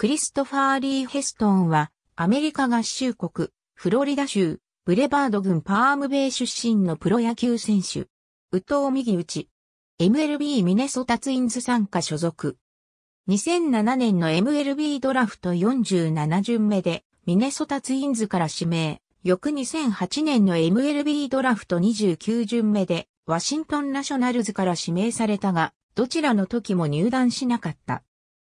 クリストファー・リー・ヘストンは、アメリカ合衆国、フロリダ州、ブレバード郡パームベイ出身のプロ野球選手。宇藤右打ち。MLB ミネソタツインズ参加所属。2007年の MLB ドラフト47巡目で、ミネソタツインズから指名。翌2008年の MLB ドラフト29巡目で、ワシントンナショナルズから指名されたが、どちらの時も入団しなかった。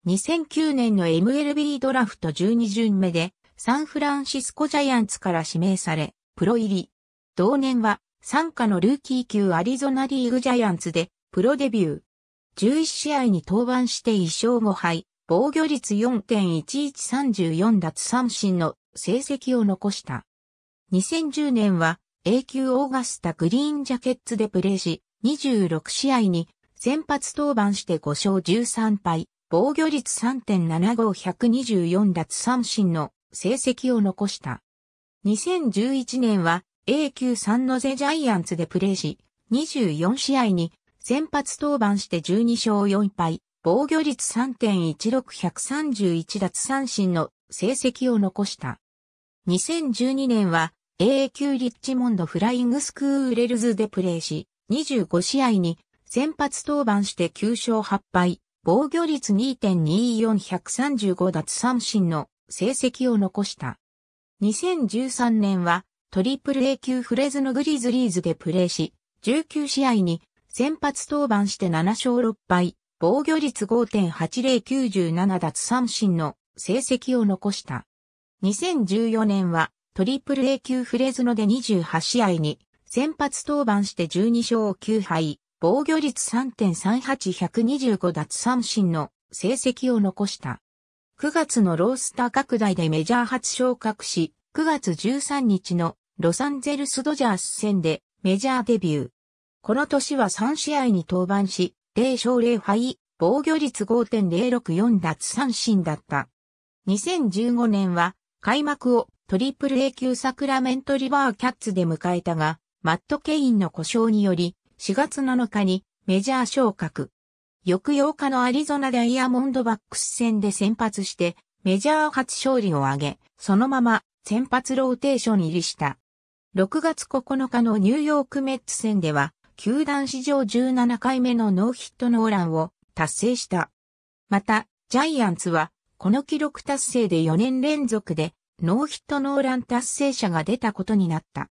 2009年の MLB ドラフト12巡目でサンフランシスコジャイアンツから指名され、プロ入り。同年は参加のルーキー級アリゾナリーグジャイアンツでプロデビュー。11試合に登板して1勝5敗、防御率4.1134奪三振の成績を残した。2010年は A 級オーガスタグリーンジャケッツでプレーし、26試合に先発登板して5勝13敗、防御率3.75124奪三振の成績を残した。2011年は A 級サンノゼジャイアンツでプレーし、24試合に先発登板して12勝4敗、防御率3.16131奪三振の成績を残した。2012年は A 級リッチモンドフライングスクーレルズでプレーし、25試合に先発登板して9勝8敗、防御率2.24135奪三振の成績を残した。2013年はトリプル A 級フレズのグリズリーズでプレーし、19試合に先発登板して7勝6敗、防御率5.8097奪三振の成績を残した。2014年はトリプル A 級フレズノで28試合に先発登板して12勝9敗、防御率3.38125奪三振の成績を残した。9月のロースター拡大でメジャー初昇格し、9月13日のロサンゼルスドジャース戦でメジャーデビュー。この年は3試合に登板し、0勝0敗、防御率5.064奪三振だった。2015年は開幕をトリプル A 級サクラメントリバーキャッツで迎えたが、マット・ケインの故障により4月7日にメジャー昇格。翌8日のアリゾナダイヤモンドバックス戦で先発してメジャー初勝利を挙げ、そのまま先発ローテーション入りした。6月9日のニューヨークメッツ戦では、球団史上17回目のノーヒットノーランを達成した。また、ジャイアンツは、この記録達成で4年連続で、ノーヒットノーラン達成者が出たことになった。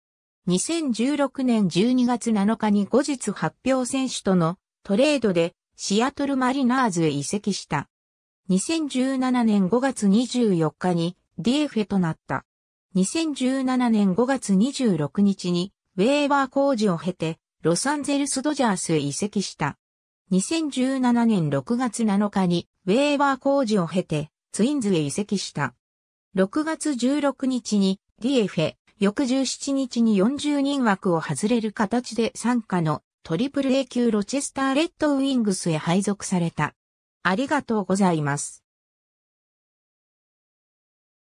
2016年12月7日に後日発表選手とのトレードでシアトルマリナーズへ移籍した。2017年5月24日に DF となった。2017年5月26日にウェーバー工事を経てロサンゼルスドジャースへ移籍した。2017年6月7日にウェーバー工事を経てツインズへ移籍した。6月16日に DF 翌17日に40人枠を外れる形で参加のトリプル A 級ロチェスターレッドウィングスへ配属された。ありがとうございます。